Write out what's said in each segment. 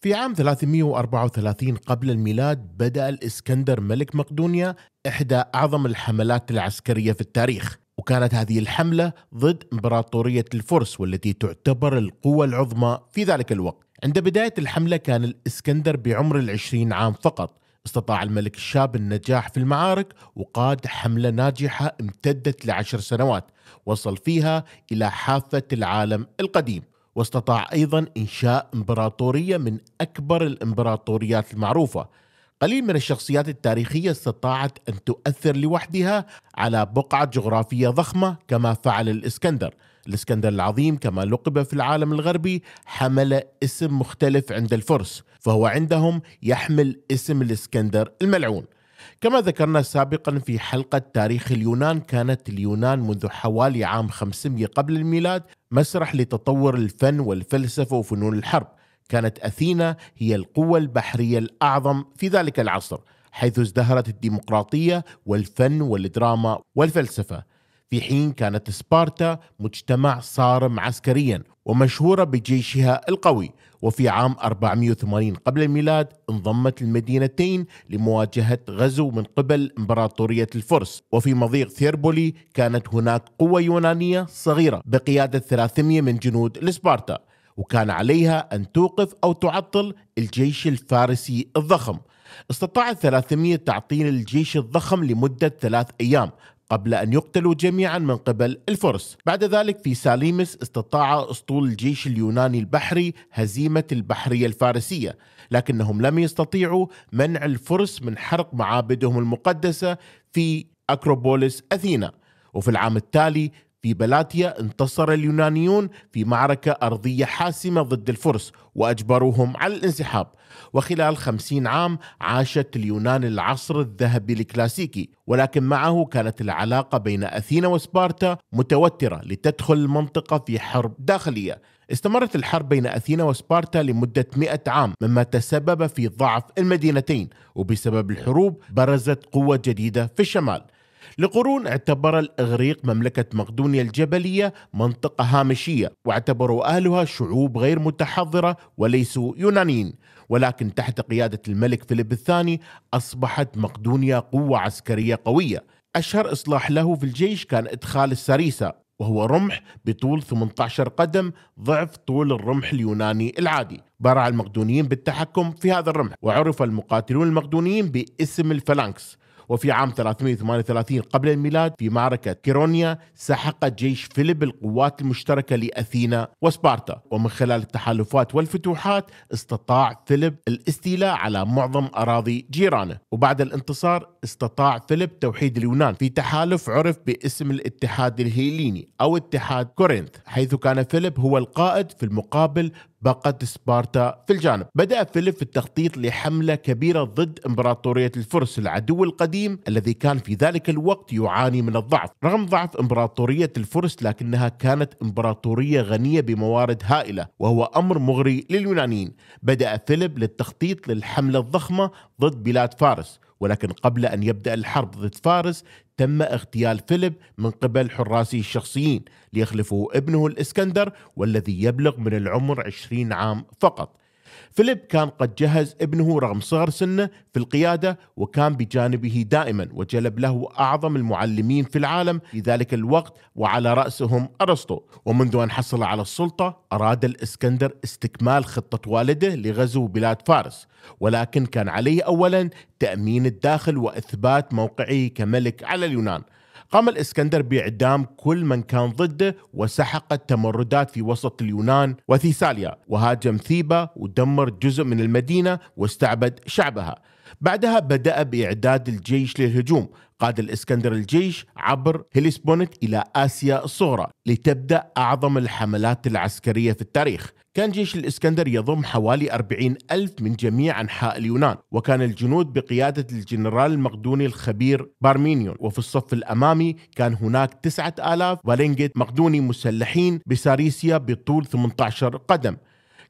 في عام 334 قبل الميلاد بدأ الإسكندر ملك مقدونيا إحدى أعظم الحملات العسكرية في التاريخ وكانت هذه الحملة ضد إمبراطورية الفرس والتي تعتبر القوة العظمى في ذلك الوقت عند بداية الحملة كان الإسكندر بعمر العشرين عام فقط استطاع الملك الشاب النجاح في المعارك وقاد حملة ناجحة امتدت لعشر سنوات وصل فيها إلى حافة العالم القديم واستطاع أيضا إنشاء إمبراطورية من أكبر الإمبراطوريات المعروفة قليل من الشخصيات التاريخية استطاعت أن تؤثر لوحدها على بقعة جغرافية ضخمة كما فعل الإسكندر الإسكندر العظيم كما لقب في العالم الغربي حمل اسم مختلف عند الفرس فهو عندهم يحمل اسم الإسكندر الملعون كما ذكرنا سابقا في حلقة تاريخ اليونان كانت اليونان منذ حوالي عام 500 قبل الميلاد مسرح لتطور الفن والفلسفة وفنون الحرب كانت أثينا هي القوة البحرية الأعظم في ذلك العصر حيث ازدهرت الديمقراطية والفن والدراما والفلسفة في حين كانت سبارتا مجتمع صارم عسكريا ومشهورة بجيشها القوي وفي عام 480 قبل الميلاد انضمت المدينتين لمواجهة غزو من قبل إمبراطورية الفرس وفي مضيق ثيربولي كانت هناك قوة يونانية صغيرة بقيادة 300 من جنود الاسبارتا وكان عليها أن توقف أو تعطل الجيش الفارسي الضخم استطاع 300 تعطيل الجيش الضخم لمدة ثلاث أيام قبل أن يقتلوا جميعا من قبل الفرس بعد ذلك في ساليمس استطاع أسطول الجيش اليوناني البحري هزيمة البحرية الفارسية لكنهم لم يستطيعوا منع الفرس من حرق معابدهم المقدسة في أكروبوليس أثينا وفي العام التالي في بلاتيا انتصر اليونانيون في معركة أرضية حاسمة ضد الفرس وأجبروهم على الانسحاب وخلال خمسين عام عاشت اليونان العصر الذهبي الكلاسيكي ولكن معه كانت العلاقة بين أثينا وسبارتا متوترة لتدخل المنطقة في حرب داخلية استمرت الحرب بين أثينا وسبارتا لمدة مئة عام مما تسبب في ضعف المدينتين وبسبب الحروب برزت قوة جديدة في الشمال لقرون اعتبر الإغريق مملكة مقدونيا الجبلية منطقة هامشية واعتبروا أهلها شعوب غير متحضرة وليسوا يونانيين ولكن تحت قيادة الملك فيليب الثاني أصبحت مقدونيا قوة عسكرية قوية أشهر إصلاح له في الجيش كان إدخال السريسة وهو رمح بطول 18 قدم ضعف طول الرمح اليوناني العادي برع المقدونيين بالتحكم في هذا الرمح وعرف المقاتلون المقدونيين باسم الفلانكس وفي عام 338 قبل الميلاد في معركة كيرونيا سحقت جيش فيليب القوات المشتركة لأثينا وسبارتا ومن خلال التحالفات والفتوحات استطاع فيليب الاستيلاء على معظم أراضي جيرانه وبعد الانتصار استطاع فيليب توحيد اليونان في تحالف عرف باسم الاتحاد الهيليني أو اتحاد كورنث حيث كان فيليب هو القائد في المقابل بقت سبارتا في الجانب بدأ فيليب في التخطيط لحملة كبيرة ضد إمبراطورية الفرس العدو القديم الذي كان في ذلك الوقت يعاني من الضعف رغم ضعف إمبراطورية الفرس لكنها كانت إمبراطورية غنية بموارد هائلة وهو أمر مغري لليونانيين بدأ فيليب للتخطيط للحملة الضخمة ضد بلاد فارس ولكن قبل أن يبدأ الحرب ضد فارس تم اغتيال فيليب من قبل حراسه الشخصيين ليخلفه ابنه الاسكندر والذي يبلغ من العمر 20 عام فقط فيليب كان قد جهز ابنه رغم صغر سنه في القيادة وكان بجانبه دائما وجلب له أعظم المعلمين في العالم في ذلك الوقت وعلى رأسهم أرسطو ومنذ أن حصل على السلطة أراد الإسكندر استكمال خطة والده لغزو بلاد فارس ولكن كان عليه أولا تأمين الداخل وإثبات موقعه كملك على اليونان قام الإسكندر بإعدام كل من كان ضده وسحق التمردات في وسط اليونان وثيساليا وهاجم ثيبة ودمر جزء من المدينة واستعبد شعبها بعدها بدأ بإعداد الجيش للهجوم قاد الإسكندر الجيش عبر هيلسبونت إلى آسيا الصغرى لتبدأ أعظم الحملات العسكرية في التاريخ كان جيش الإسكندر يضم حوالي 40 ألف من جميع أنحاء اليونان وكان الجنود بقيادة الجنرال المقدوني الخبير بارمينيون وفي الصف الأمامي كان هناك 9000 بالينجت مقدوني مسلحين بساريسيا بطول 18 قدم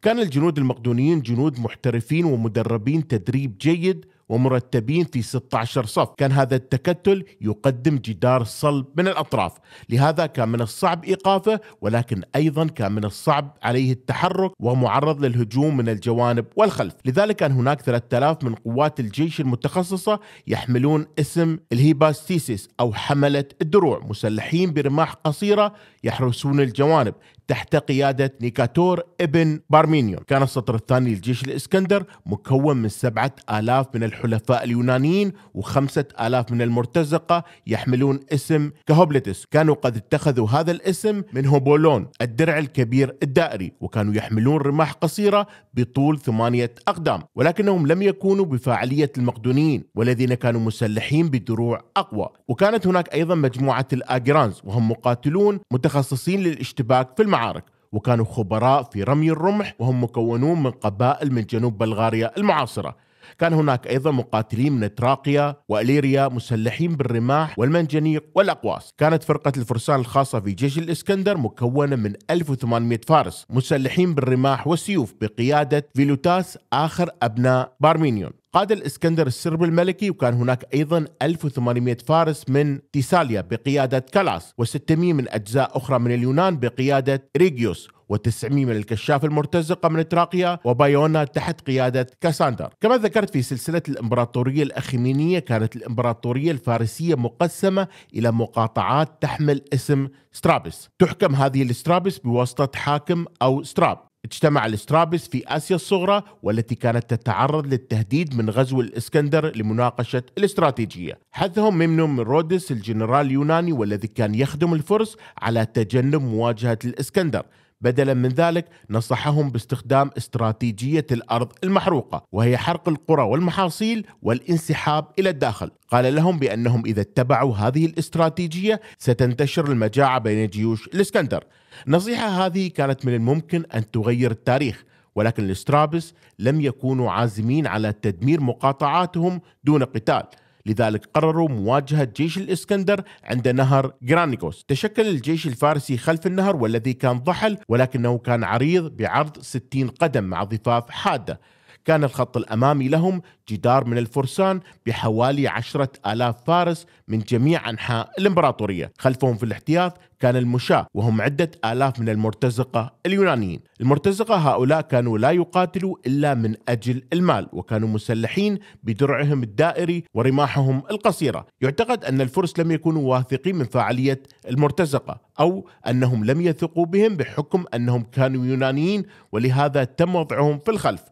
كان الجنود المقدونيين جنود محترفين ومدربين تدريب جيد ومرتبين في 16 صف كان هذا التكتل يقدم جدار صلب من الأطراف لهذا كان من الصعب إيقافه ولكن أيضا كان من الصعب عليه التحرك ومعرض للهجوم من الجوانب والخلف لذلك كان هناك 3000 من قوات الجيش المتخصصة يحملون اسم الهيباستيسيس أو حملة الدروع مسلحين برماح قصيرة يحرسون الجوانب تحت قيادة نيكاتور ابن بارمينيون كان السطر الثاني للجيش الإسكندر مكون من سبعة آلاف من الحلفاء اليونانيين وخمسة آلاف من المرتزقة يحملون اسم كهوبلتس كانوا قد اتخذوا هذا الاسم من هوبولون الدرع الكبير الدائري وكانوا يحملون رماح قصيرة بطول ثمانية أقدام ولكنهم لم يكونوا بفاعلية المقدونيين والذين كانوا مسلحين بدروع أقوى وكانت هناك أيضا مجموعة الآجرانز وهم مقاتلون متخصصين للاشتباك في المعركة المعارك وكانوا خبراء في رمي الرمح وهم مكونون من قبائل من جنوب بلغاريا المعاصرة كان هناك أيضا مقاتلين من تراقيا وأليريا مسلحين بالرماح والمنجنيق والأقواس كانت فرقة الفرسان الخاصة في جيش الإسكندر مكونة من 1800 فارس مسلحين بالرماح والسيوف بقيادة فيلوتاس آخر أبناء بارمينيون قاد الإسكندر السرب الملكي وكان هناك أيضا 1800 فارس من تيساليا بقيادة كلاس و600 من أجزاء أخرى من اليونان بقيادة ريجيوس و900 من الكشاف المرتزقة من تراقيا وبايونا تحت قيادة كاساندر كما ذكرت في سلسلة الإمبراطورية الأخيمينية كانت الإمبراطورية الفارسية مقسمة إلى مقاطعات تحمل اسم سترابس تحكم هذه السترابس بواسطة حاكم أو ستراب اجتمع الاسترابس في آسيا الصغرى والتي كانت تتعرض للتهديد من غزو الإسكندر لمناقشة الاستراتيجية حثهم ممنون من رودس الجنرال اليوناني والذي كان يخدم الفرس على تجنب مواجهة الإسكندر بدلا من ذلك نصحهم باستخدام استراتيجية الأرض المحروقة وهي حرق القرى والمحاصيل والانسحاب إلى الداخل قال لهم بأنهم إذا اتبعوا هذه الاستراتيجية ستنتشر المجاعة بين جيوش الإسكندر النصيحة هذه كانت من الممكن أن تغير التاريخ ولكن الاسترابس لم يكونوا عازمين على تدمير مقاطعاتهم دون قتال لذلك قرروا مواجهة جيش الإسكندر عند نهر جرانيكوس تشكل الجيش الفارسي خلف النهر والذي كان ضحل ولكنه كان عريض بعرض 60 قدم مع ضفاف حادة كان الخط الأمامي لهم جدار من الفرسان بحوالي عشرة آلاف فارس من جميع أنحاء الإمبراطورية خلفهم في الاحتياط كان المشاة وهم عدة آلاف من المرتزقة اليونانيين المرتزقة هؤلاء كانوا لا يقاتلوا إلا من أجل المال وكانوا مسلحين بدرعهم الدائري ورماحهم القصيرة يعتقد أن الفرس لم يكونوا واثقين من فعالية المرتزقة أو أنهم لم يثقوا بهم بحكم أنهم كانوا يونانيين ولهذا تم وضعهم في الخلف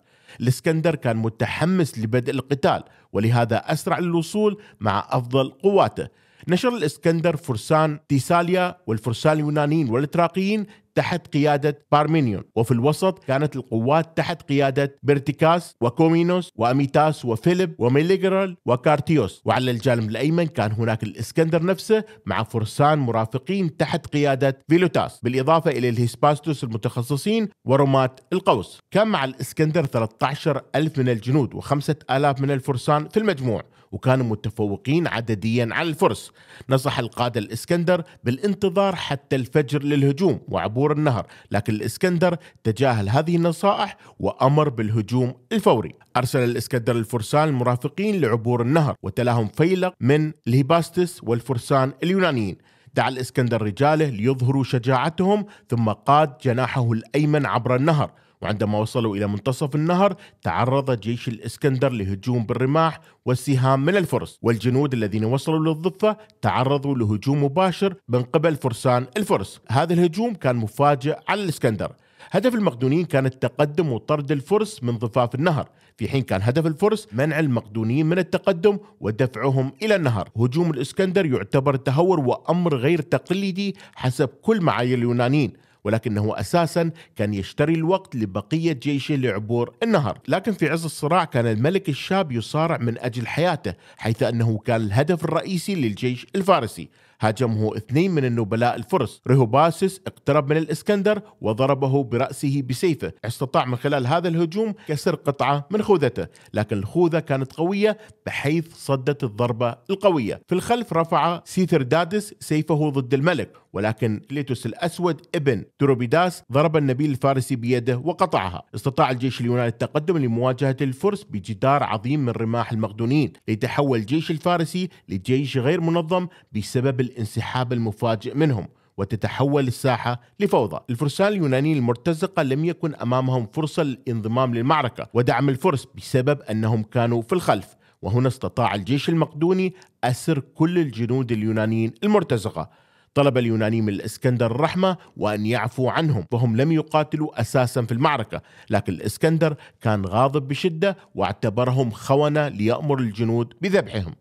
الإسكندر كان متحمس لبدء القتال ولهذا أسرع للوصول مع أفضل قواته نشر الإسكندر فرسان تيساليا والفرسان اليونانيين والإتراقيين تحت قيادة بارمينيون وفي الوسط كانت القوات تحت قيادة بيرتيكاس وكومينوس وأميتاس وفيليب وميليجرال وكارتيوس وعلى الجانب الأيمن كان هناك الإسكندر نفسه مع فرسان مرافقين تحت قيادة فيلوتاس بالإضافة إلى الهيسباستوس المتخصصين ورماة القوس كان مع الإسكندر 13 ألف من الجنود و5000 من الفرسان في المجموع وكانوا متفوقين عدديا على الفرس نصح القادة الإسكندر بالانتظار حتى الفجر للهجوم وعبور النهر لكن الإسكندر تجاهل هذه النصائح وأمر بالهجوم الفوري أرسل الإسكندر الفرسان المرافقين لعبور النهر وتلاهم فيلق من الهيباستس والفرسان اليونانيين دعا الإسكندر رجاله ليظهروا شجاعتهم ثم قاد جناحه الأيمن عبر النهر وعندما وصلوا إلى منتصف النهر تعرض جيش الإسكندر لهجوم بالرماح والسهام من الفرس والجنود الذين وصلوا للضفة تعرضوا لهجوم مباشر من قبل فرسان الفرس هذا الهجوم كان مفاجئ على الإسكندر هدف المقدونيين كان التقدم وطرد الفرس من ضفاف النهر في حين كان هدف الفرس منع المقدونيين من التقدم ودفعهم إلى النهر هجوم الإسكندر يعتبر تهور وأمر غير تقليدي حسب كل معايير اليونانيين ولكنه أساسا كان يشتري الوقت لبقية جيشه لعبور النهر لكن في عز الصراع كان الملك الشاب يصارع من أجل حياته حيث أنه كان الهدف الرئيسي للجيش الفارسي هاجمه اثنين من النبلاء الفرس رهوباسس اقترب من الإسكندر وضربه برأسه بسيفه استطاع من خلال هذا الهجوم كسر قطعة من خوذته لكن الخوذة كانت قوية بحيث صدت الضربة القوية في الخلف رفع سيثردادس سيفه ضد الملك ولكن ليتوس الأسود ابن تروبيداس ضرب النبيل الفارسي بيده وقطعها استطاع الجيش اليوناني التقدم لمواجهة الفرس بجدار عظيم من رماح المقدونيين ليتحول الجيش الفارسي لجيش غير منظم بسبب الانسحاب المفاجئ منهم وتتحول الساحة لفوضى الفرسان اليوناني المرتزقة لم يكن أمامهم فرصة للانضمام للمعركة ودعم الفرس بسبب أنهم كانوا في الخلف وهنا استطاع الجيش المقدوني أسر كل الجنود اليونانيين المرتزقة طلب اليوناني من الاسكندر الرحمة وأن يعفو عنهم فهم لم يقاتلوا أساسا في المعركة لكن الاسكندر كان غاضب بشدة واعتبرهم خونة ليأمر الجنود بذبحهم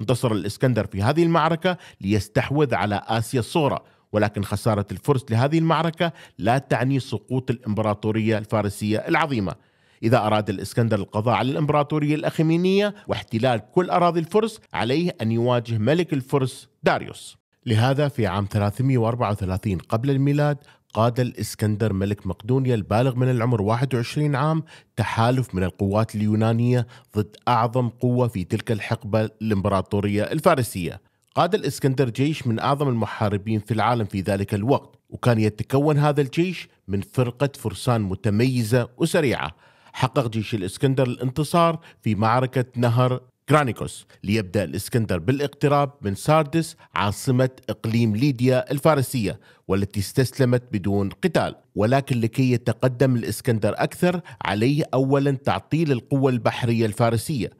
انتصر الإسكندر في هذه المعركة ليستحوذ على آسيا الصغرى ولكن خسارة الفرس لهذه المعركة لا تعني سقوط الإمبراطورية الفارسية العظيمة إذا أراد الإسكندر القضاء على الإمبراطورية الاخيمينيه واحتلال كل أراضي الفرس عليه أن يواجه ملك الفرس داريوس لهذا في عام 334 قبل الميلاد قاد الإسكندر ملك مقدونيا البالغ من العمر 21 عام تحالف من القوات اليونانية ضد أعظم قوة في تلك الحقبة الإمبراطورية الفارسية قاد الإسكندر جيش من أعظم المحاربين في العالم في ذلك الوقت وكان يتكون هذا الجيش من فرقة فرسان متميزة وسريعة حقق جيش الإسكندر الانتصار في معركة نهر جرانيكوس ليبدأ الإسكندر بالاقتراب من ساردس عاصمة إقليم ليديا الفارسية والتي استسلمت بدون قتال ولكن لكي يتقدم الإسكندر أكثر عليه أولا تعطيل القوة البحرية الفارسية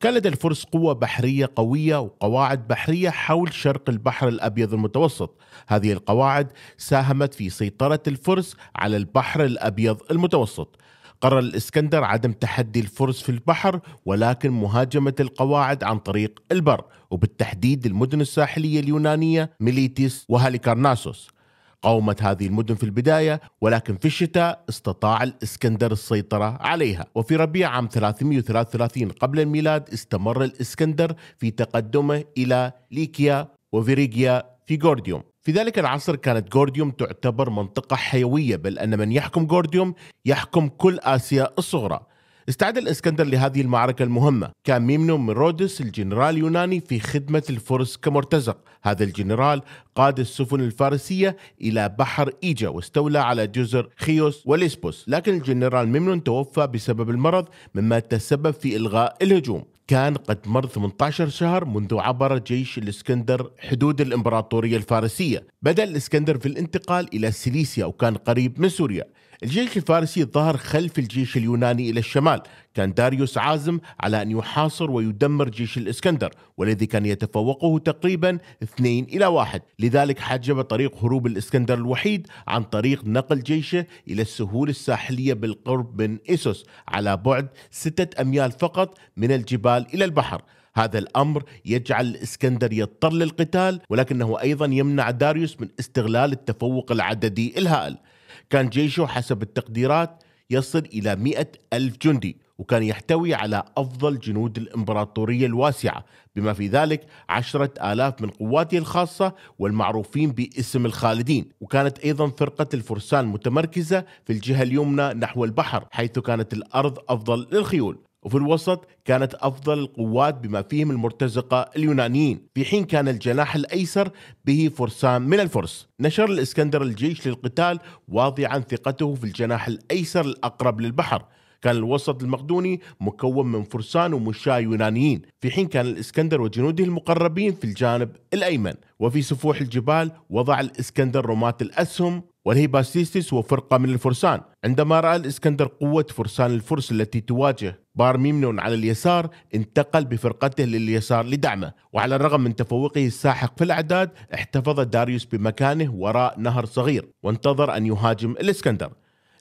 كان لدى الفرس قوة بحرية قوية وقواعد بحرية حول شرق البحر الأبيض المتوسط هذه القواعد ساهمت في سيطرة الفرس على البحر الأبيض المتوسط قرر الإسكندر عدم تحدي الفرس في البحر ولكن مهاجمة القواعد عن طريق البر وبالتحديد المدن الساحلية اليونانية ميليتيس وهاليكارناسوس قاومت هذه المدن في البداية ولكن في الشتاء استطاع الإسكندر السيطرة عليها وفي ربيع عام 333 قبل الميلاد استمر الإسكندر في تقدمه إلى ليكيا وفيريجيا في غورديوم في ذلك العصر كانت غورديوم تعتبر منطقة حيوية بل أن من يحكم غورديوم يحكم كل آسيا الصغرى استعد الإسكندر لهذه المعركة المهمة كان ميمنو من رودس الجنرال اليوناني في خدمة الفرس كمرتزق هذا الجنرال قاد السفن الفارسية إلى بحر إيجا واستولى على جزر خيوس وليسبوس لكن الجنرال ميمنون توفى بسبب المرض مما تسبب في إلغاء الهجوم كان قد مر 18 شهر منذ عبر جيش الاسكندر حدود الامبراطوريه الفارسيه، بدا الاسكندر في الانتقال الى سيليسيا وكان قريب من سوريا، الجيش الفارسي ظهر خلف الجيش اليوناني إلى الشمال كان داريوس عازم على أن يحاصر ويدمر جيش الإسكندر والذي كان يتفوقه تقريبا اثنين إلى واحد لذلك حجب طريق هروب الإسكندر الوحيد عن طريق نقل جيشه إلى السهول الساحلية بالقرب من إيسوس على بعد ستة أميال فقط من الجبال إلى البحر هذا الأمر يجعل الإسكندر يضطر للقتال ولكنه أيضا يمنع داريوس من استغلال التفوق العددي الهائل كان جيشه حسب التقديرات يصل إلى مئة ألف جندي وكان يحتوي على أفضل جنود الإمبراطورية الواسعة بما في ذلك عشرة آلاف من قواته الخاصة والمعروفين باسم الخالدين وكانت أيضا فرقة الفرسان متمركزة في الجهة اليمنى نحو البحر حيث كانت الأرض أفضل للخيول وفي الوسط كانت أفضل القوات بما فيهم المرتزقة اليونانيين في حين كان الجناح الأيسر به فرسان من الفرس نشر الإسكندر الجيش للقتال واضعا ثقته في الجناح الأيسر الأقرب للبحر كان الوسط المقدوني مكون من فرسان ومشاة يونانيين في حين كان الإسكندر وجنوده المقربين في الجانب الأيمن وفي سفوح الجبال وضع الإسكندر رماة الأسهم والهيباسيستس وفرقة من الفرسان عندما رأى الإسكندر قوة فرسان الفرس التي تواجه بار ميمنون على اليسار انتقل بفرقته لليسار لدعمه وعلى الرغم من تفوقه الساحق في الأعداد احتفظ داريوس بمكانه وراء نهر صغير وانتظر أن يهاجم الإسكندر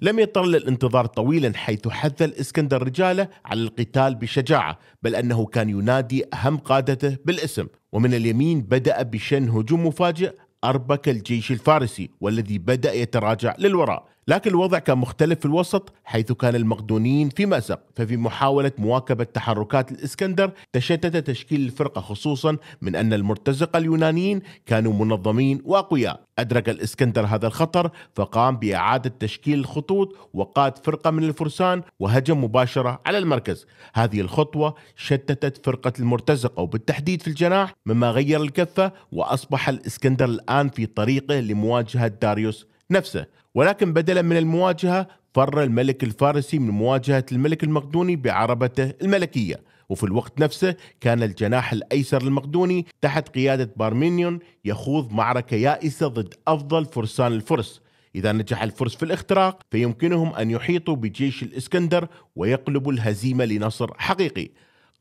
لم يضطر للانتظار طويلا حيث حث الاسكندر رجاله على القتال بشجاعه بل انه كان ينادي اهم قادته بالاسم ومن اليمين بدا بشن هجوم مفاجئ أربك الجيش الفارسي والذي بدأ يتراجع للوراء لكن الوضع كان مختلف في الوسط حيث كان المقدونيين في مأزق ففي محاولة مواكبة تحركات الإسكندر تشتت تشكيل الفرقة خصوصا من أن المرتزقة اليونانيين كانوا منظمين وأقوياء أدرك الإسكندر هذا الخطر فقام بإعادة تشكيل الخطوط وقاد فرقة من الفرسان وهجم مباشرة على المركز هذه الخطوة شتتت فرقة المرتزقة وبالتحديد في الجناح مما غير الكفة وأصبح الإسكندر الآن في طريقه لمواجهة داريوس نفسه ولكن بدلا من المواجهة فر الملك الفارسي من مواجهة الملك المقدوني بعربته الملكية وفي الوقت نفسه كان الجناح الأيسر المقدوني تحت قيادة بارمينيون يخوض معركة يائسة ضد أفضل فرسان الفرس إذا نجح الفرس في الاختراق فيمكنهم أن يحيطوا بجيش الإسكندر ويقلبوا الهزيمة لنصر حقيقي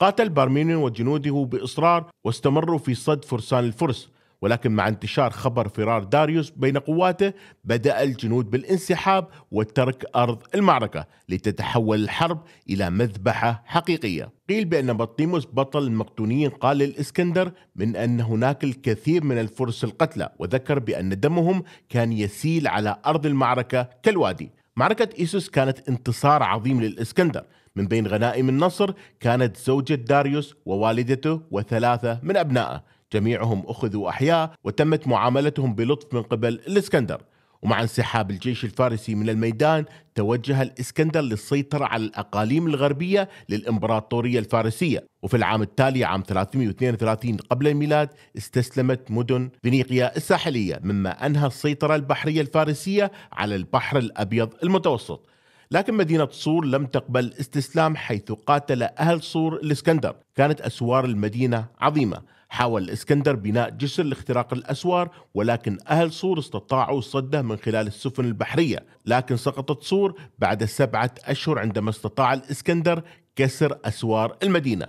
قاتل بارمينيون وجنوده بإصرار واستمروا في صد فرسان الفرس ولكن مع انتشار خبر فرار داريوس بين قواته بدأ الجنود بالانسحاب وترك أرض المعركة لتتحول الحرب إلى مذبحة حقيقية قيل بأن بطيموس بطل المقدونيين قال للإسكندر من أن هناك الكثير من الفرس القتلى وذكر بأن دمهم كان يسيل على أرض المعركة كالوادي معركة إيسوس كانت انتصار عظيم للإسكندر من بين غنائم النصر كانت زوجة داريوس ووالدته وثلاثة من أبنائه جميعهم أخذوا أحياء وتمت معاملتهم بلطف من قبل الإسكندر ومع انسحاب الجيش الفارسي من الميدان توجه الإسكندر للسيطرة على الأقاليم الغربية للإمبراطورية الفارسية وفي العام التالي عام 332 قبل الميلاد استسلمت مدن فينيقيا الساحلية مما أنهى السيطرة البحرية الفارسية على البحر الأبيض المتوسط لكن مدينة صور لم تقبل الاستسلام حيث قاتل أهل صور الإسكندر كانت أسوار المدينة عظيمة حاول الإسكندر بناء جسر لاختراق الأسوار ولكن أهل صور استطاعوا صده من خلال السفن البحرية لكن سقطت صور بعد سبعة أشهر عندما استطاع الإسكندر كسر أسوار المدينة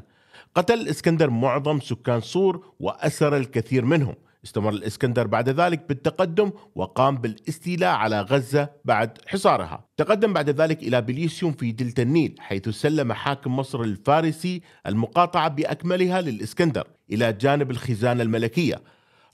قتل الإسكندر معظم سكان صور وأسر الكثير منهم استمر الإسكندر بعد ذلك بالتقدم وقام بالاستيلاء على غزة بعد حصارها تقدم بعد ذلك إلى بليسيوم في دلتا النيل حيث سلم حاكم مصر الفارسي المقاطعة بأكملها للإسكندر إلى جانب الخزانة الملكية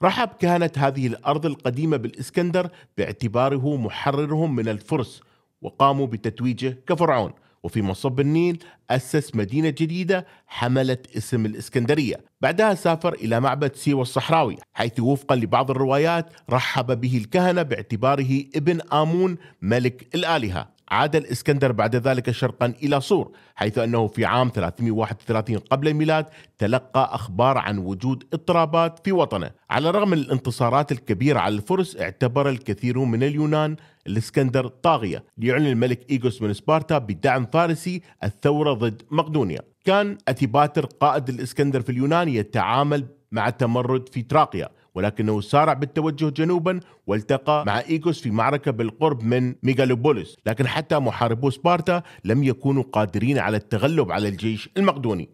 رحب كهنة هذه الأرض القديمة بالإسكندر باعتباره محررهم من الفرس وقاموا بتتويجه كفرعون وفي مصب النيل أسس مدينة جديدة حملت اسم الإسكندرية بعدها سافر إلى معبد سيوة الصحراوي حيث وفقا لبعض الروايات رحب به الكهنة باعتباره ابن آمون ملك الآلهة عاد الإسكندر بعد ذلك شرقا إلى صور حيث أنه في عام 331 قبل الميلاد تلقى أخبار عن وجود اضطرابات في وطنه على الرغم من الانتصارات الكبيرة على الفرس اعتبر الكثير من اليونان الإسكندر طاغية ليعلن الملك إيغوس من سبارتا بدعم فارسي الثورة ضد مقدونيا كان أتيباتر قائد الإسكندر في اليونان يتعامل مع التمرد في تراقيا ولكنه سارع بالتوجه جنوبا والتقى مع إيغوس في معركة بالقرب من ميغالوبوليس لكن حتى محاربو سبارتا لم يكونوا قادرين على التغلب على الجيش المقدوني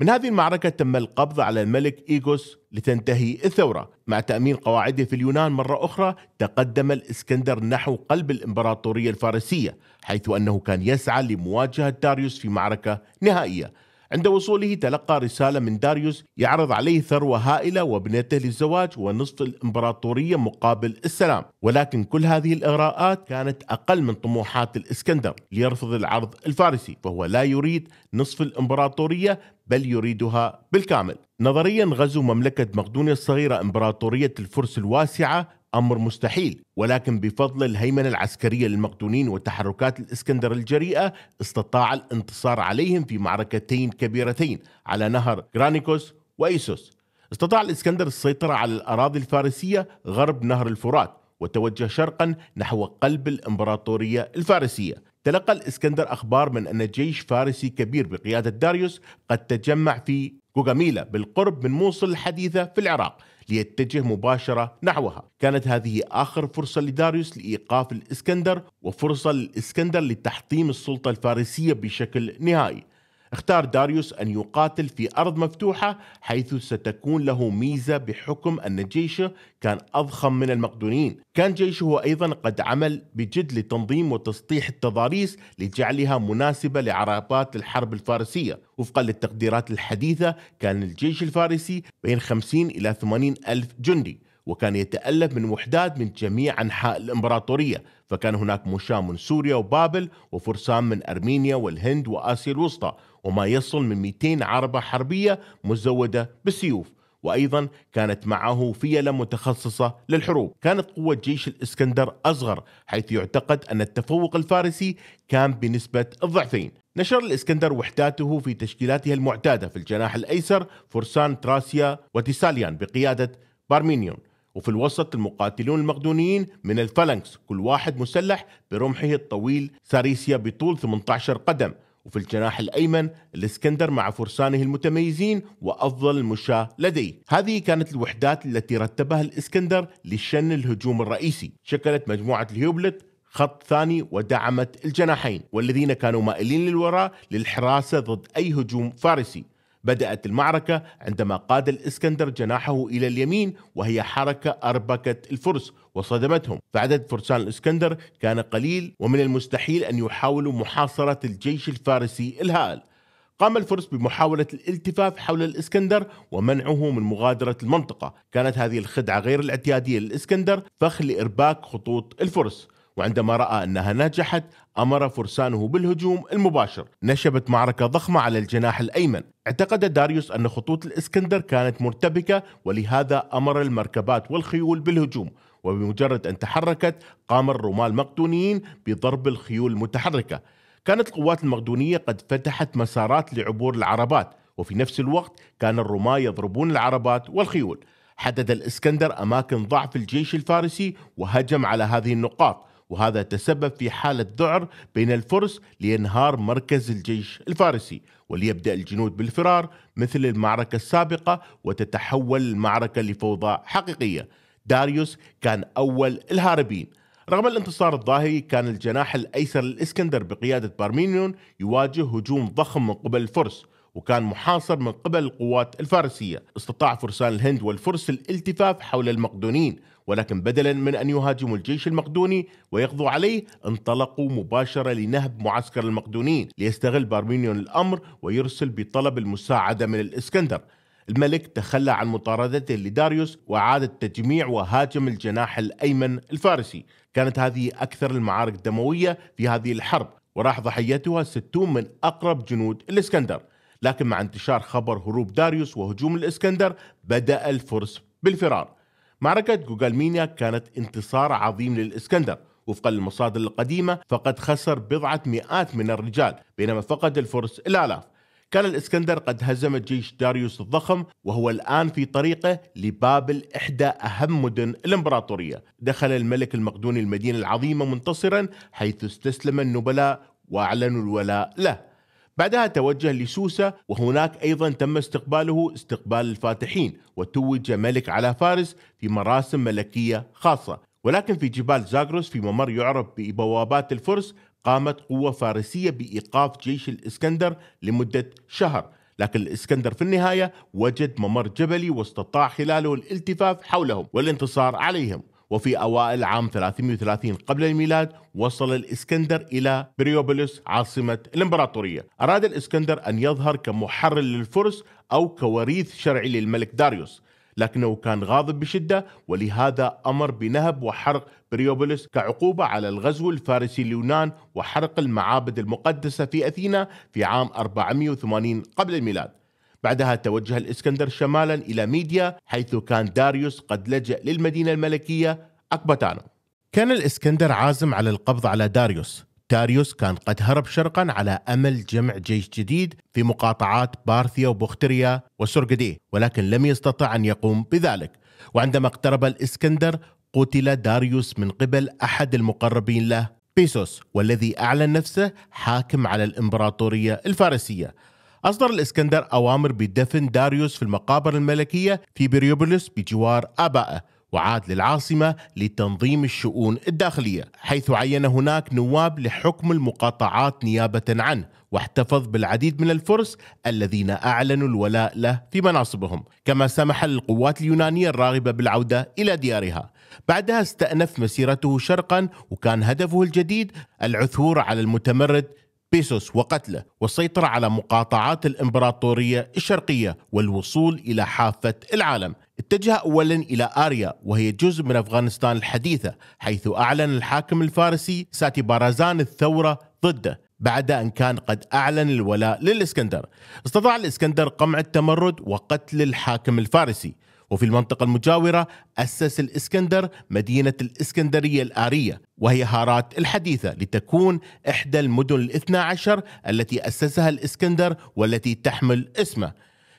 من هذه المعركة تم القبض على الملك إيغوس لتنتهي الثورة مع تأمين قواعده في اليونان مرة أخرى تقدم الإسكندر نحو قلب الإمبراطورية الفارسية حيث أنه كان يسعى لمواجهة داريوس في معركة نهائية عند وصوله تلقى رسالة من داريوس يعرض عليه ثروة هائلة وابنته للزواج ونصف الإمبراطورية مقابل السلام ولكن كل هذه الإغراءات كانت أقل من طموحات الإسكندر ليرفض العرض الفارسي فهو لا يريد نصف الإمبراطورية بل يريدها بالكامل نظريا غزو مملكة مقدونيا الصغيرة إمبراطورية الفرس الواسعة امر مستحيل ولكن بفضل الهيمنه العسكريه للمقدونين وتحركات الاسكندر الجريئه استطاع الانتصار عليهم في معركتين كبيرتين على نهر غرانيكوس وايسوس استطاع الاسكندر السيطره على الاراضي الفارسيه غرب نهر الفرات وتوجه شرقا نحو قلب الامبراطوريه الفارسيه تلقى الإسكندر أخبار من أن جيش فارسي كبير بقيادة داريوس قد تجمع في جوجاميلا بالقرب من موصل الحديثة في العراق ليتجه مباشرة نحوها كانت هذه آخر فرصة لداريوس لإيقاف الإسكندر وفرصة للإسكندر لتحطيم السلطة الفارسية بشكل نهائي اختار داريوس أن يقاتل في أرض مفتوحة حيث ستكون له ميزة بحكم أن جيشه كان أضخم من المقدونيين كان جيشه أيضا قد عمل بجد لتنظيم وتسطيح التضاريس لجعلها مناسبة لعربات الحرب الفارسية وفقا للتقديرات الحديثة كان الجيش الفارسي بين 50 إلى 80 ألف جندي وكان يتألف من وحدات من جميع أنحاء الإمبراطورية فكان هناك مشاة من سوريا وبابل وفرسان من أرمينيا والهند وآسيا الوسطى وما يصل من 200 عربة حربية مزودة بالسيوف وأيضا كانت معه فيلة متخصصة للحروب كانت قوة جيش الإسكندر أصغر حيث يعتقد أن التفوق الفارسي كان بنسبة الضعفين نشر الإسكندر وحداته في تشكيلاتها المعتادة في الجناح الأيسر فرسان تراسيا وتيساليان بقيادة بارمينيون وفي الوسط المقاتلون المقدونيين من الفالانكس كل واحد مسلح برمحه الطويل ساريسيا بطول 18 قدم وفي الجناح الأيمن الإسكندر مع فرسانه المتميزين وأفضل المشاة لديه هذه كانت الوحدات التي رتبها الإسكندر لشن الهجوم الرئيسي شكلت مجموعة الهيوبلت خط ثاني ودعمت الجناحين والذين كانوا مائلين للوراء للحراسة ضد أي هجوم فارسي بدأت المعركة عندما قاد الإسكندر جناحه إلى اليمين وهي حركة أربكت الفرس وصدمتهم فعدد فرسان الإسكندر كان قليل ومن المستحيل أن يحاولوا محاصرة الجيش الفارسي الهائل قام الفرس بمحاولة الالتفاف حول الإسكندر ومنعه من مغادرة المنطقة كانت هذه الخدعة غير الاعتيادية للإسكندر فخ لإرباك خطوط الفرس وعندما رأى أنها نجحت أمر فرسانه بالهجوم المباشر نشبت معركة ضخمة على الجناح الأيمن اعتقد داريوس أن خطوط الإسكندر كانت مرتبكة ولهذا أمر المركبات والخيول بالهجوم وبمجرد أن تحركت قام الرماة المقدونيين بضرب الخيول المتحركة كانت القوات المقدونية قد فتحت مسارات لعبور العربات وفي نفس الوقت كان الرماة يضربون العربات والخيول حدد الإسكندر أماكن ضعف الجيش الفارسي وهجم على هذه النقاط وهذا تسبب في حالة ذعر بين الفرس لينهار مركز الجيش الفارسي وليبدأ الجنود بالفرار مثل المعركة السابقة وتتحول المعركة لفوضى حقيقية داريوس كان أول الهاربين رغم الانتصار الظاهري كان الجناح الأيسر للإسكندر بقيادة بارمينيون يواجه هجوم ضخم من قبل الفرس وكان محاصر من قبل القوات الفارسية استطاع فرسان الهند والفرس الالتفاف حول المقدونين ولكن بدلا من أن يهاجموا الجيش المقدوني ويقضوا عليه انطلقوا مباشرة لنهب معسكر المقدونيين ليستغل بارمينيون الأمر ويرسل بطلب المساعدة من الإسكندر الملك تخلى عن مطاردته لداريوس وأعاد التجميع وهاجم الجناح الأيمن الفارسي كانت هذه أكثر المعارك الدموية في هذه الحرب وراح ضحيتها 60 من أقرب جنود الإسكندر لكن مع انتشار خبر هروب داريوس وهجوم الإسكندر بدأ الفرس بالفرار معركة جوجالمينيا كانت انتصار عظيم للإسكندر وفقا للمصادر القديمة فقد خسر بضعة مئات من الرجال بينما فقد الفرس الآلاف كان الإسكندر قد هزم جيش داريوس الضخم وهو الآن في طريقه لبابل إحدى أهم مدن الإمبراطورية دخل الملك المقدوني المدينة العظيمة منتصرا حيث استسلم النبلاء وأعلنوا الولاء له بعدها توجه لسوسة وهناك أيضا تم استقباله استقبال الفاتحين وتوج ملك على فارس في مراسم ملكية خاصة ولكن في جبال زاغروس في ممر يعرف ببوابات الفرس قامت قوة فارسية بإيقاف جيش الإسكندر لمدة شهر لكن الإسكندر في النهاية وجد ممر جبلي واستطاع خلاله الالتفاف حولهم والانتصار عليهم وفي أوائل عام 330 قبل الميلاد وصل الإسكندر إلى بريوبوليس عاصمة الإمبراطورية أراد الإسكندر أن يظهر كمحرر للفرس أو كوريث شرعي للملك داريوس لكنه كان غاضب بشدة ولهذا أمر بنهب وحرق بريوبوليس كعقوبة على الغزو الفارسي اليونان وحرق المعابد المقدسة في أثينا في عام 480 قبل الميلاد بعدها توجه الإسكندر شمالا إلى ميديا حيث كان داريوس قد لجأ للمدينة الملكية أكبتانو كان الإسكندر عازم على القبض على داريوس داريوس كان قد هرب شرقا على أمل جمع جيش جديد في مقاطعات بارثيا وبختريا وسرقديه ولكن لم يستطع أن يقوم بذلك وعندما اقترب الإسكندر قتل داريوس من قبل أحد المقربين له بيسوس والذي أعلن نفسه حاكم على الإمبراطورية الفارسية أصدر الإسكندر أوامر بدفن داريوس في المقابر الملكية في بريوبوليس بجوار أبائه وعاد للعاصمة لتنظيم الشؤون الداخلية حيث عين هناك نواب لحكم المقاطعات نيابة عنه واحتفظ بالعديد من الفرس الذين أعلنوا الولاء له في مناصبهم كما سمح للقوات اليونانية الراغبة بالعودة إلى ديارها بعدها استأنف مسيرته شرقا وكان هدفه الجديد العثور على المتمرد بيسوس وقتله والسيطرة على مقاطعات الإمبراطورية الشرقية والوصول إلى حافة العالم اتجه أولا إلى آريا وهي جزء من أفغانستان الحديثة حيث أعلن الحاكم الفارسي ساتي بارازان الثورة ضده بعد أن كان قد أعلن الولاء للإسكندر استطاع الإسكندر قمع التمرد وقتل الحاكم الفارسي وفي المنطقة المجاورة أسس الإسكندر مدينة الإسكندرية الآرية وهي هارات الحديثة لتكون إحدى المدن الاثنى عشر التي أسسها الإسكندر والتي تحمل اسمه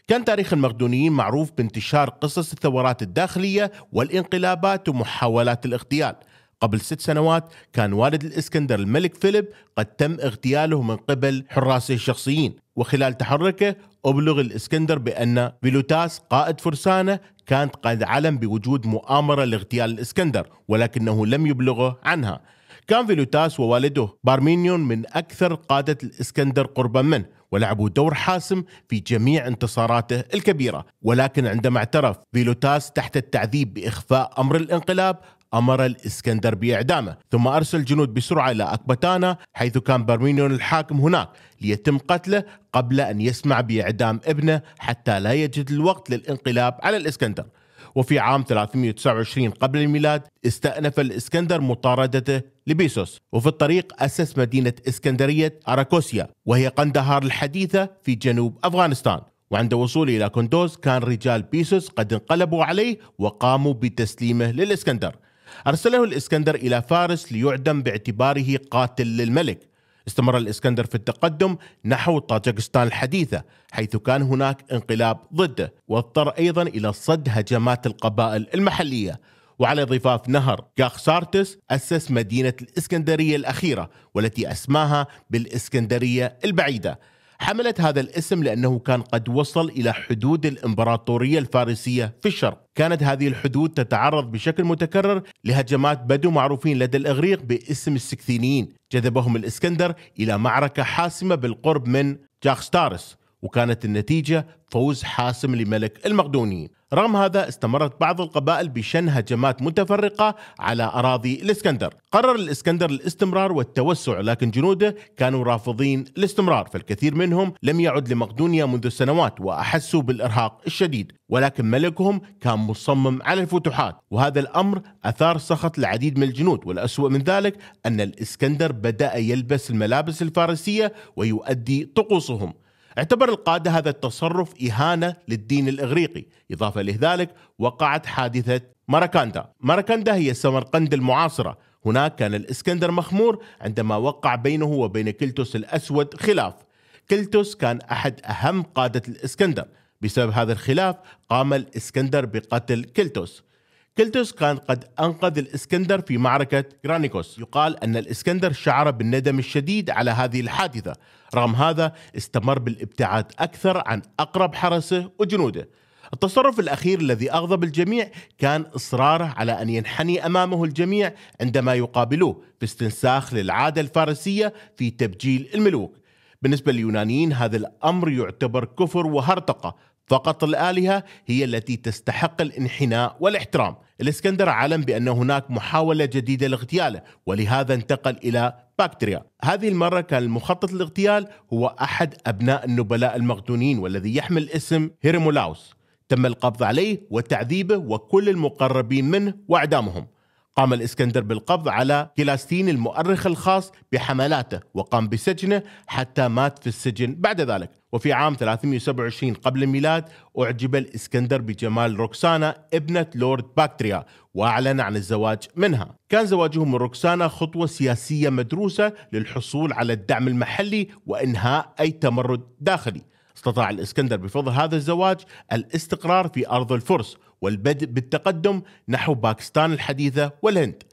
كان تاريخ المقدونيين معروف بانتشار قصص الثورات الداخلية والانقلابات ومحاولات الاغتيال قبل ست سنوات كان والد الإسكندر الملك فيليب قد تم اغتياله من قبل حراسه الشخصيين وخلال تحركه أبلغ الإسكندر بأن بيلوتاس قائد فرسانة كان قد علم بوجود مؤامرة لاغتيال الإسكندر ولكنه لم يبلغه عنها كان فيلوتاس ووالده بارمينيون من أكثر قادة الإسكندر قربا منه ولعبوا دور حاسم في جميع انتصاراته الكبيرة ولكن عندما اعترف فيلوتاس تحت التعذيب بإخفاء أمر الانقلاب أمر الإسكندر بإعدامه ثم أرسل جنود بسرعة إلى أكبتانا حيث كان برمينيون الحاكم هناك ليتم قتله قبل أن يسمع بإعدام ابنه حتى لا يجد الوقت للانقلاب على الإسكندر وفي عام 329 قبل الميلاد استأنف الإسكندر مطاردته لبيسوس وفي الطريق أسس مدينة إسكندرية أراكوسيا وهي قندهار الحديثة في جنوب أفغانستان وعند وصوله إلى كوندوز كان رجال بيسوس قد انقلبوا عليه وقاموا بتسليمه للإسكندر أرسله الإسكندر إلى فارس ليعدم باعتباره قاتل للملك استمر الإسكندر في التقدم نحو طاجكستان الحديثة حيث كان هناك انقلاب ضده واضطر أيضا إلى صد هجمات القبائل المحلية وعلى ضفاف نهر كاخسارتس أسس مدينة الإسكندرية الأخيرة والتي أسماها بالإسكندرية البعيدة حملت هذا الاسم لأنه كان قد وصل إلى حدود الإمبراطورية الفارسية في الشرق كانت هذه الحدود تتعرض بشكل متكرر لهجمات بدو معروفين لدى الإغريق باسم السكثينيين جذبهم الإسكندر إلى معركة حاسمة بالقرب من جاخستارس وكانت النتيجة فوز حاسم لملك المقدونيين رغم هذا استمرت بعض القبائل بشن هجمات متفرقة على أراضي الإسكندر قرر الإسكندر الاستمرار والتوسع لكن جنوده كانوا رافضين الاستمرار فالكثير منهم لم يعد لمقدونيا منذ سنوات وأحسوا بالإرهاق الشديد ولكن ملكهم كان مصمم على الفتوحات وهذا الأمر أثار سخط العديد من الجنود والأسوأ من ذلك أن الإسكندر بدأ يلبس الملابس الفارسية ويؤدي طقوسهم اعتبر القادة هذا التصرف إهانة للدين الإغريقي إضافة لذلك وقعت حادثة ماراكاندا ماراكاندا هي سمرقند المعاصرة هناك كان الإسكندر مخمور عندما وقع بينه وبين كلتوس الأسود خلاف كلتوس كان أحد أهم قادة الإسكندر بسبب هذا الخلاف قام الإسكندر بقتل كلتوس كلتوس كان قد أنقذ الإسكندر في معركة جرانيكوس يقال أن الإسكندر شعر بالندم الشديد على هذه الحادثة رغم هذا استمر بالابتعاد أكثر عن أقرب حرسه وجنوده التصرف الأخير الذي أغضب الجميع كان إصراره على أن ينحني أمامه الجميع عندما يقابلوه في استنساخ للعادة الفارسية في تبجيل الملوك بالنسبة لليونانيين هذا الأمر يعتبر كفر وهرطقة فقط الآلهة هي التي تستحق الانحناء والاحترام الإسكندر علم بأن هناك محاولة جديدة لاغتياله ولهذا انتقل إلى باكتريا هذه المرة كان المخطط للاغتيال هو أحد أبناء النبلاء المقدونيين والذي يحمل اسم هيرمولاوس تم القبض عليه وتعذيبه وكل المقربين منه وإعدامهم قام الإسكندر بالقبض على كلاستين المؤرخ الخاص بحملاته وقام بسجنه حتى مات في السجن بعد ذلك وفي عام 327 قبل الميلاد أعجب الإسكندر بجمال روكسانا ابنة لورد باكتريا وأعلن عن الزواج منها كان زواجه من روكسانا خطوة سياسية مدروسة للحصول على الدعم المحلي وإنهاء أي تمرد داخلي استطاع الإسكندر بفضل هذا الزواج الاستقرار في أرض الفرس والبدء بالتقدم نحو باكستان الحديثة والهند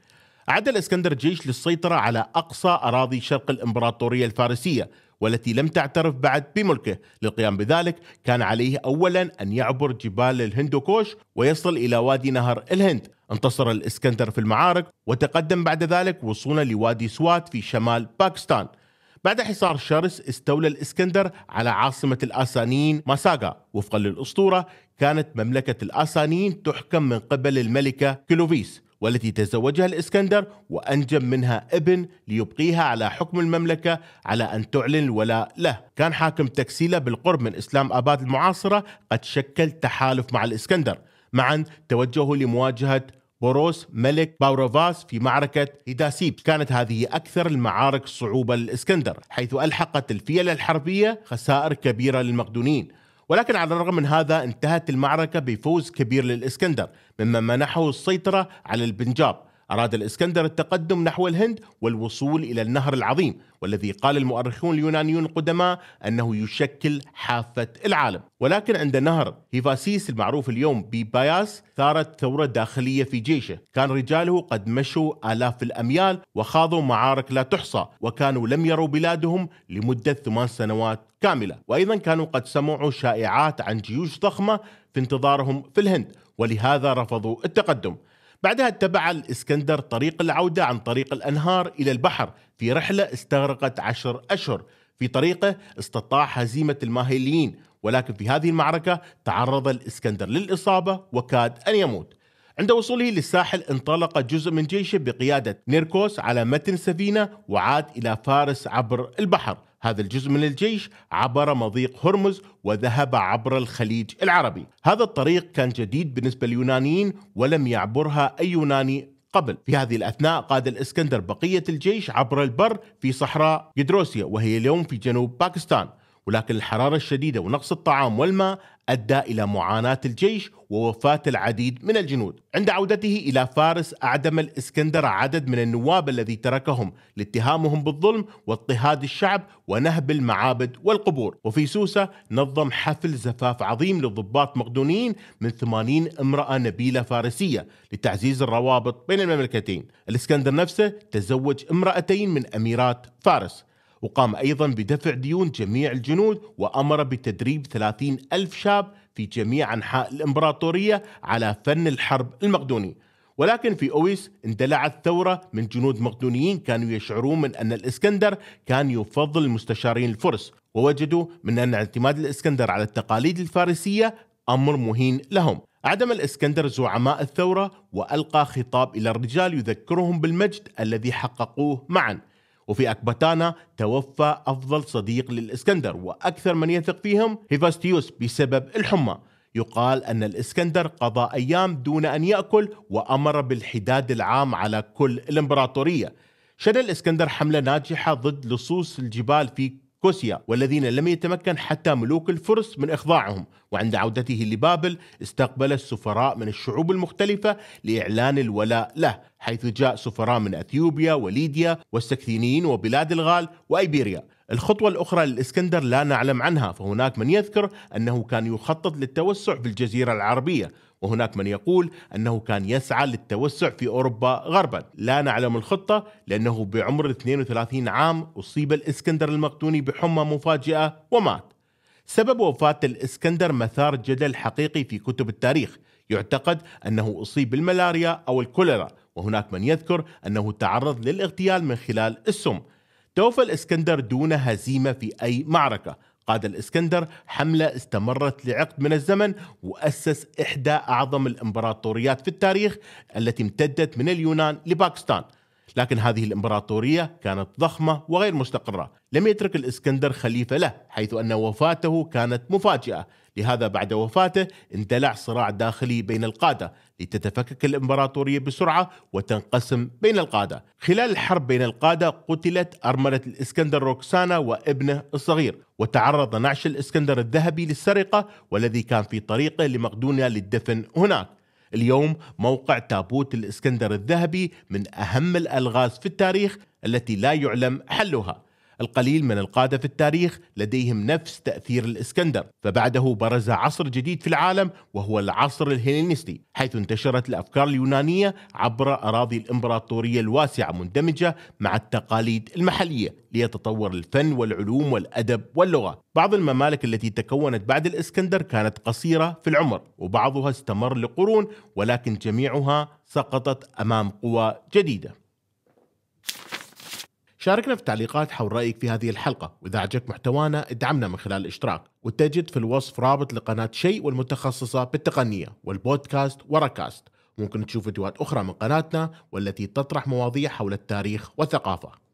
أعد الإسكندر جيش للسيطرة على أقصى أراضي شرق الإمبراطورية الفارسية والتي لم تعترف بعد بملكه للقيام بذلك كان عليه أولا أن يعبر جبال الهندوكوش ويصل إلى وادي نهر الهند انتصر الإسكندر في المعارك وتقدم بعد ذلك وصولا لوادي سوات في شمال باكستان بعد حصار شرس استولى الإسكندر على عاصمة الآسانيين ماساغا وفقا للأسطورة كانت مملكة الآسانيين تحكم من قبل الملكة كلوفيس والتي تزوجها الإسكندر وأنجب منها ابن ليبقيها على حكم المملكة على أن تعلن الولاء له كان حاكم تكسيلة بالقرب من إسلام آباد المعاصرة قد شكل تحالف مع الإسكندر معا توجهوا لمواجهة بوروس ملك باوروفاس في معركة هيداسيب كانت هذه أكثر المعارك صعوبة للإسكندر حيث ألحقت الفيلة الحربية خسائر كبيرة للمقدونيين ولكن على الرغم من هذا انتهت المعركة بفوز كبير للإسكندر مما منحه السيطرة على البنجاب أراد الإسكندر التقدم نحو الهند والوصول إلى النهر العظيم والذي قال المؤرخون اليونانيون القدماء أنه يشكل حافة العالم ولكن عند نهر هيفاسيس المعروف اليوم ببياس ثارت ثورة داخلية في جيشه كان رجاله قد مشوا آلاف الأميال وخاضوا معارك لا تحصى وكانوا لم يروا بلادهم لمدة ثمان سنوات كاملة وأيضا كانوا قد سمعوا شائعات عن جيوش ضخمة في انتظارهم في الهند ولهذا رفضوا التقدم بعدها اتبع الإسكندر طريق العودة عن طريق الأنهار إلى البحر في رحلة استغرقت عشر أشهر في طريقه استطاع هزيمة الماهيليين ولكن في هذه المعركة تعرض الإسكندر للإصابة وكاد أن يموت عند وصوله للساحل انطلق جزء من جيشه بقيادة نيركوس على متن سفينة وعاد إلى فارس عبر البحر هذا الجزء من الجيش عبر مضيق هرمز وذهب عبر الخليج العربي هذا الطريق كان جديد بالنسبة لليونانيين ولم يعبرها أي يوناني قبل في هذه الأثناء قاد الإسكندر بقية الجيش عبر البر في صحراء جدروسيا وهي اليوم في جنوب باكستان ولكن الحرارة الشديدة ونقص الطعام والماء أدى إلى معاناة الجيش ووفاة العديد من الجنود عند عودته إلى فارس أعدم الإسكندر عدد من النواب الذي تركهم لاتهامهم بالظلم واضطهاد الشعب ونهب المعابد والقبور وفي سوسة نظم حفل زفاف عظيم للضباط مقدونيين من 80 امرأة نبيلة فارسية لتعزيز الروابط بين المملكتين الإسكندر نفسه تزوج امرأتين من أميرات فارس وقام أيضا بدفع ديون جميع الجنود وأمر بتدريب 30 ألف شاب في جميع أنحاء الإمبراطورية على فن الحرب المقدوني ولكن في أويس اندلعت ثورة من جنود مقدونيين كانوا يشعرون من أن الإسكندر كان يفضل المستشارين الفرس ووجدوا من أن اعتماد الإسكندر على التقاليد الفارسية أمر مهين لهم عدم الإسكندر زعماء الثورة وألقى خطاب إلى الرجال يذكرهم بالمجد الذي حققوه معاً وفي أكباتانا توفى أفضل صديق للإسكندر وأكثر من يثق فيهم هيفاستيوس بسبب الحمى يقال أن الإسكندر قضى أيام دون أن يأكل وأمر بالحداد العام على كل الإمبراطورية شن الإسكندر حملة ناجحة ضد لصوص الجبال في كوسيا والذين لم يتمكن حتى ملوك الفرس من إخضاعهم وعند عودته لبابل استقبل السفراء من الشعوب المختلفة لإعلان الولاء له حيث جاء سفراء من أثيوبيا وليديا والسكثينيين وبلاد الغال وأيبيريا الخطوة الأخرى للإسكندر لا نعلم عنها فهناك من يذكر أنه كان يخطط للتوسع في الجزيرة العربية وهناك من يقول أنه كان يسعى للتوسع في أوروبا غربا لا نعلم الخطة لأنه بعمر 32 عام أصيب الإسكندر المقدوني بحمى مفاجئة ومات سبب وفاة الإسكندر مثار جدل حقيقي في كتب التاريخ يعتقد أنه أصيب بالملاريا أو الكوليرا وهناك من يذكر أنه تعرض للاغتيال من خلال السم توفى الإسكندر دون هزيمة في أي معركة قاد الإسكندر حملة استمرت لعقد من الزمن وأسس إحدى أعظم الإمبراطوريات في التاريخ التي امتدت من اليونان لباكستان لكن هذه الإمبراطورية كانت ضخمة وغير مستقرة لم يترك الإسكندر خليفة له حيث أن وفاته كانت مفاجئة لهذا بعد وفاته اندلع صراع داخلي بين القادة لتتفكك الإمبراطورية بسرعة وتنقسم بين القادة خلال الحرب بين القادة قتلت أرملة الإسكندر روكسانا وابنه الصغير وتعرض نعش الإسكندر الذهبي للسرقة والذي كان في طريقه لمقدونيا للدفن هناك اليوم موقع تابوت الإسكندر الذهبي من أهم الألغاز في التاريخ التي لا يعلم حلها القليل من القادة في التاريخ لديهم نفس تأثير الإسكندر فبعده برز عصر جديد في العالم وهو العصر الهيلينستي حيث انتشرت الأفكار اليونانية عبر أراضي الإمبراطورية الواسعة مندمجة مع التقاليد المحلية ليتطور الفن والعلوم والأدب واللغة بعض الممالك التي تكونت بعد الإسكندر كانت قصيرة في العمر وبعضها استمر لقرون ولكن جميعها سقطت أمام قوى جديدة شاركنا في التعليقات حول رأيك في هذه الحلقة وإذا عجبك محتوانا ادعمنا من خلال الاشتراك وتجد في الوصف رابط لقناة شيء والمتخصصة بالتقنية والبودكاست وراكاست ممكن تشوف فيديوهات أخرى من قناتنا والتي تطرح مواضيع حول التاريخ والثقافة